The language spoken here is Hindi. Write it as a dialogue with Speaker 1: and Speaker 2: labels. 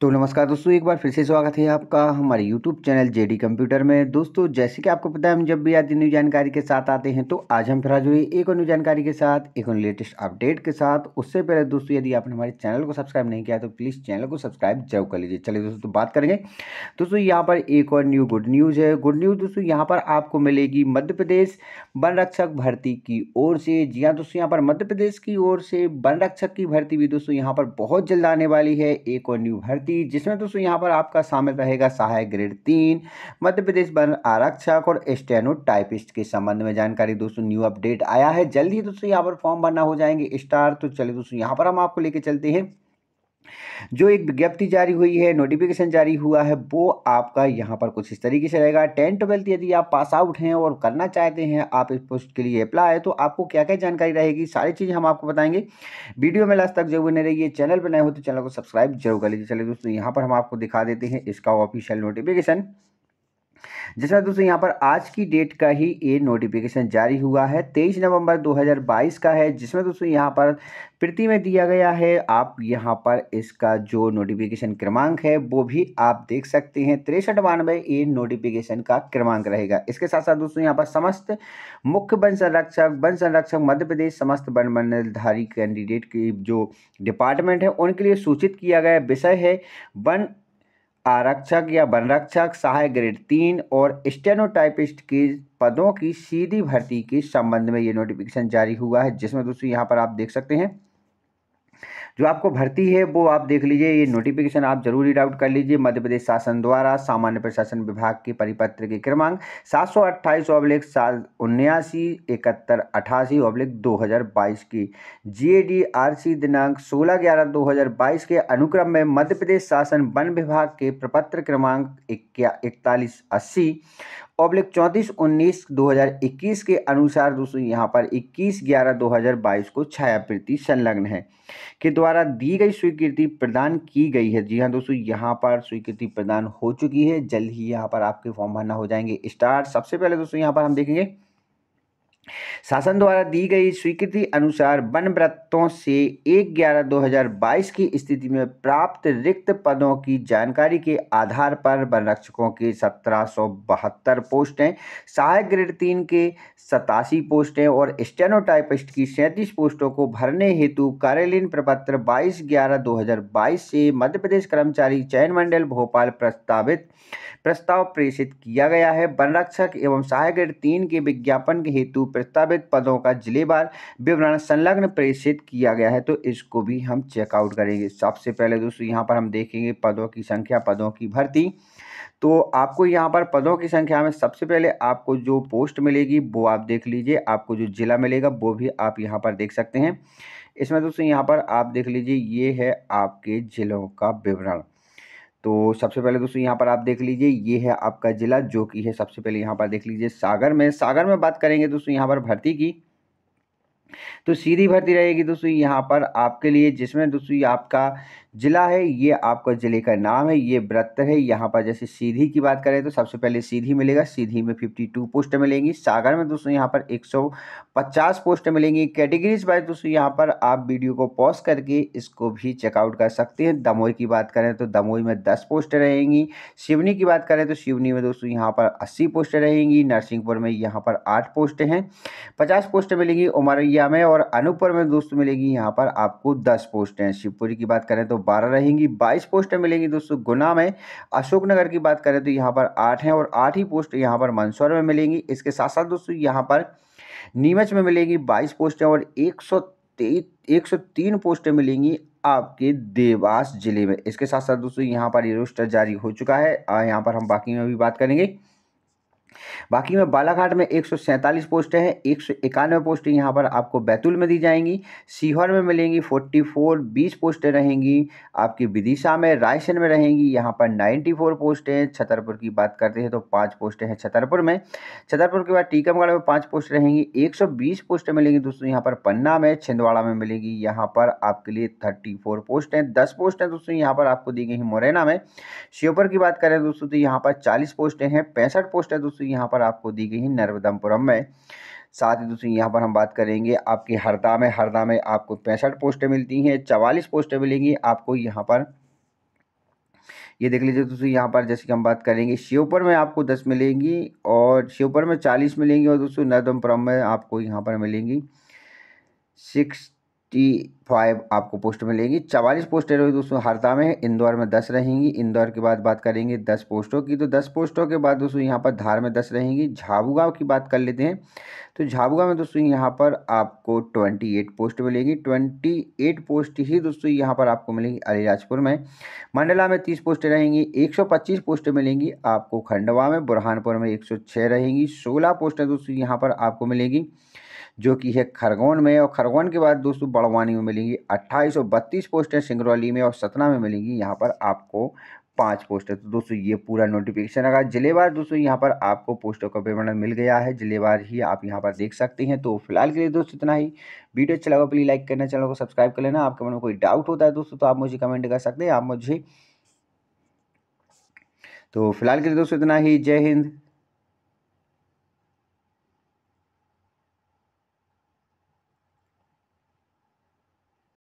Speaker 1: तो नमस्कार दोस्तों एक बार फिर से स्वागत है आपका हमारे YouTube चैनल डी कंप्यूटर में दोस्तों जैसे कि आपको पता है हम जब भी आज न्यू जानकारी के साथ आते हैं तो आज हम फिर आज हुई एक और न्यू जानकारी के साथ एक और लेटेस्ट अपडेट के साथ उससे पहले दोस्तों यदि आपने हमारे चैनल को सब्सक्राइब नहीं किया तो प्लीज़ चैनल को सब्सक्राइब जरूर कर लीजिए चलिए दोस्तों बात करेंगे दोस्तों यहाँ पर एक और न्यू गुड न्यूज़ है गुड न्यूज़ दोस्तों यहाँ पर आपको मिलेगी मध्य प्रदेश वन रक्षक भर्ती की ओर से जी हाँ दोस्तों यहाँ पर मध्य प्रदेश की ओर से वन रक्षक की भर्ती भी दोस्तों यहाँ पर बहुत जल्द आने वाली है एक और न्यू भर्ती भर्ती जिसमें दोस्तों यहाँ पर आपका शामिल रहेगा सहायक ग्रेड तीन मध्य प्रदेश वन आरक्षक और स्टेनो टाइपिस्ट के संबंध में जानकारी दोस्तों न्यू अपडेट आया है जल्द ही दोस्तों यहाँ पर फॉर्म भरना हो जाएंगे स्टार तो चलिए दोस्तों यहाँ पर हम आपको लेके चलते हैं जो एक विज्ञप्ति जारी हुई है नोटिफिकेशन जारी हुआ है वो आपका यहाँ पर कुछ इस तरीके से रहेगा टेन ट्वेल्थ यदि आप पास आउट हैं और करना चाहते हैं आप इस पोस्ट के लिए अप्लाई तो आपको क्या क्या जानकारी रहेगी सारी चीज़ हम आपको बताएंगे वीडियो में लास्ट तक जरूर नहीं रहिए चैनल पर नए हो तो चैनल को सब्सक्राइब जरूर कर लीजिए चलिए दोस्तों यहाँ पर हम आपको दिखा देते हैं इसका ऑफिशियल नोटिफिकेशन जैसा दोस्तों यहाँ पर आज की डेट का ही ये नोटिफिकेशन जारी हुआ है तेईस नवंबर 2022 का है जिसमें दोस्तों यहाँ पर प्रति में दिया गया है आप यहाँ पर इसका जो नोटिफिकेशन क्रमांक है वो भी आप देख सकते हैं तिरसठ बानवे ये नोटिफिकेशन का क्रमांक रहेगा इसके साथ साथ दोस्तों यहाँ पर समस्त मुख्य वन संरक्षक वन संरक्षक मध्य प्रदेश समस्त वन मंडलधारी कैंडिडेट की जो डिपार्टमेंट है उनके लिए सूचित किया गया विषय है वन आरक्षक या वनरक्षक सहायक ग्रेड तीन और स्टेनोटाइपिस्ट के पदों की सीधी भर्ती के संबंध में ये नोटिफिकेशन जारी हुआ है जिसमें दोस्तों यहाँ पर आप देख सकते हैं जो आपको भर्ती है वो आप देख लीजिए ये नोटिफिकेशन आप जरूर रीड आउट कर लीजिए मध्य प्रदेश शासन द्वारा सामान्य प्रशासन विभाग के परिपत्र के क्रमांक सात सौ अट्ठाईस अब्लिक सात उन्यासी इकहत्तर अठासी अब्लिक दो हज़ार बाईस की जे डी आर सी दिनांक सोलह ग्यारह दो हज़ार बाईस के अनुक्रम में मध्य प्रदेश शासन वन विभाग के प्रपत्र क्रमांक इक्या इकतालीस अस्सी ऑब्लिक चौंतीस उन्नीस दो हज़ार इक्कीस के अनुसार दोस्तों यहाँ पर इक्कीस ग्यारह दो हज़ार बाईस को छायाप्रति संलग्न है के द्वारा दी गई स्वीकृति प्रदान की गई है जी हाँ दोस्तों यहाँ पर स्वीकृति प्रदान हो चुकी है जल्द ही यहाँ पर आपके फॉर्म भरना हो जाएंगे स्टार्ट सबसे पहले दोस्तों यहाँ पर हम देखेंगे शासन द्वारा दी गई स्वीकृति अनुसार वन व्रतों से एक ग्यारह दो हज़ार बाईस की स्थिति में प्राप्त रिक्त पदों की जानकारी के आधार पर वनरक्षकों के सत्रह सौ बहत्तर पोस्टें सहायक ग्रेड तीन के सतासी पोस्टें और स्टेनोटाइपिस्ट की सैंतीस पोस्टों को भरने हेतु कार्यालयीन प्रपत्र बाईस ग्यारह दो हज़ार बाईस से मध्य प्रदेश कर्मचारी चयन मंडल भोपाल प्रस्तावित प्रस्ताव प्रेषित किया गया है वनरक्षक एवं सहायक ग्रेड तीन के विज्ञापन के हेतु प्रस्तावित पदों का जिलेवार विवरण संलग्न प्रेषित किया गया है तो इसको भी हम चेकआउट करेंगे सबसे पहले दोस्तों यहाँ पर हम देखेंगे पदों की संख्या पदों की भर्ती तो आपको यहाँ पर पदों की संख्या में सबसे पहले आपको जो पोस्ट मिलेगी वो आप देख लीजिए आपको जो जिला मिलेगा वो भी आप यहाँ पर देख सकते हैं इसमें दोस्तों यहाँ पर आप देख लीजिए ये है आपके ज़िलों का विवरण तो सबसे पहले दोस्तों यहाँ पर आप देख लीजिए ये है आपका ज़िला जो कि है सबसे पहले यहाँ पर देख लीजिए सागर में सागर में बात करेंगे दोस्तों यहाँ पर भर्ती की तो सीधी भर्ती रहेगी दोस्तों यहाँ पर आपके लिए जिसमें दोस्तों आपका जिला है ये आपका ज़िले का नाम है ये व्रत है यहाँ पर जैसे सीधी की बात करें तो सबसे पहले सीधी मिलेगा सीधी में 52 पोस्ट मिलेंगी सागर में दोस्तों यहाँ पर 150 पोस्ट मिलेंगी कैटेगरीज वाइज दोस्तों यहाँ पर आप वीडियो को पॉज करके इसको भी चेकआउट कर सकते हैं दमोई की बात करें तो दमोई में दस पोस्ट रहेंगी शिवनी की बात करें तो शिवनी में दोस्तों यहाँ पर अस्सी पोस्ट रहेंगी नरसिंहपुर में यहाँ पर आठ पोस्ट हैं पचास पोस्ट मिलेंगी उमर एरिया में और अनूपपुर में दोस्तों मिलेगी यहाँ पर आपको दस पोस्टें शिवपुरी की बात करें तो बारह रहेंगी बाईस पोस्टें मिलेंगी दोस्तों गुना में अशोकनगर की बात करें तो यहाँ पर आठ हैं और आठ ही पोस्ट यहाँ पर मंदसौर में मिलेंगी इसके साथ साथ दोस्तों यहाँ पर नीमच में मिलेंगी बाईस पोस्टें और एक सौ पोस्टें मिलेंगी आपके देवास जिले में इसके साथ साथ दोस्तों यहाँ पर ये रोस्टर जारी हो चुका है यहाँ पर हम बाकी में भी बात करेंगे बाकी में बालाघाट में एक पोस्टें हैं एक सौ इक्यानवे पोस्टें यहाँ पर आपको बैतूल में दी जाएंगी सीहोर में मिलेंगी फोर्टी फोर बीस पोस्टें रहेंगी आपकी विदिशा में रायसेन में रहेंगी यहाँ पर नाइन्टी फोर पोस्टें हैं छतरपुर की बात करते हैं तो पाँच पोस्टें हैं छतरपुर में छतरपुर के बाद टीकमगढ़ में पाँच पोस्ट रहेंगी एक सौ बीस पोस्टें मिलेंगी दोस्तों यहाँ पर पन्ना में छिंदवाड़ा में मिलेगी यहाँ पर आपके लिए थर्टी फोर पोस्टें दस पोस्टें दोस्तों यहाँ पर आपको दी गई हैं मुरैना में श्योपुर की बात करें दोस्तों तो यहाँ पर चालीस पोस्टें हैं पैंसठ पोस्टें दोस्तों दोस्तों यहाँ पर आपको दी गई है नर्मदमपुरम में साथ ही दोस्तों यहाँ पर हम बात करेंगे आपके हरदा में हरदा में आपको पैंसठ पोस्टें मिलती हैं चवालीस पोस्टें मिलेंगी आपको यहाँ पर ये देख लीजिए दोस्तों यहाँ पर जैसे कि हम बात करेंगे शिवपुर में आपको दस मिलेंगी और शिवपुर में चालीस मिलेंगी और दोस्तों नर्मदमपुरम में आपको यहाँ पर मिलेंगी सिक्स टी फाइव आपको पोस्ट मिलेगी चवालीस पोस्ट रहेगी दोस्तों हरदा में इंदौर में दस रहेंगी इंदौर के बाद बात करेंगे दस पोस्टों की तो दस पोस्टों के बाद दोस्तों यहाँ पर धार में दस रहेंगी झाबुगांव की बात कर लेते हैं तो झाबुगा में दोस्तों यहाँ पर आपको ट्वेंटी एट पोस्ट मिलेगी ट्वेंटी एट पोस्ट ही दोस्तों यहाँ पर आपको मिलेगी अलीराजपुर में मंडला में तीस पोस्ट रहेंगी एक सौ पच्चीस पोस्ट मिलेंगी आपको खंडवा में बुरहानपुर में एक सौ छः रहेंगी सोलह पोस्ट दोस्तों यहाँ पर आपको मिलेगी जो कि है खरगोन में और खरगोन के बाद दोस्तों बड़वानी में मिलेंगी अट्ठाईस और बत्तीस पोस्टें सिंगरौली में और सतना में मिलेंगी यहाँ पर आपको पांच पोस्ट है तो दोस्तों ये पूरा नोटिफिकेशन आगा जिलेवार दोस्तों यहाँ पर आपको पोस्टों का विवरण मिल गया है जिलेवार ही आप यहाँ पर देख सकते हैं तो फिलहाल के लिए दोस्तों इतना ही वीडियो अच्छा लगा प्लीज़ लाइक तो करना चैनल को सब्सक्राइब कर लेना आपके मन में कोई डाउट होता है दोस्तों तो आप मुझे कमेंट कर सकते हैं आप मुझे तो फिलहाल के लिए दोस्तों इतना ही जय हिंद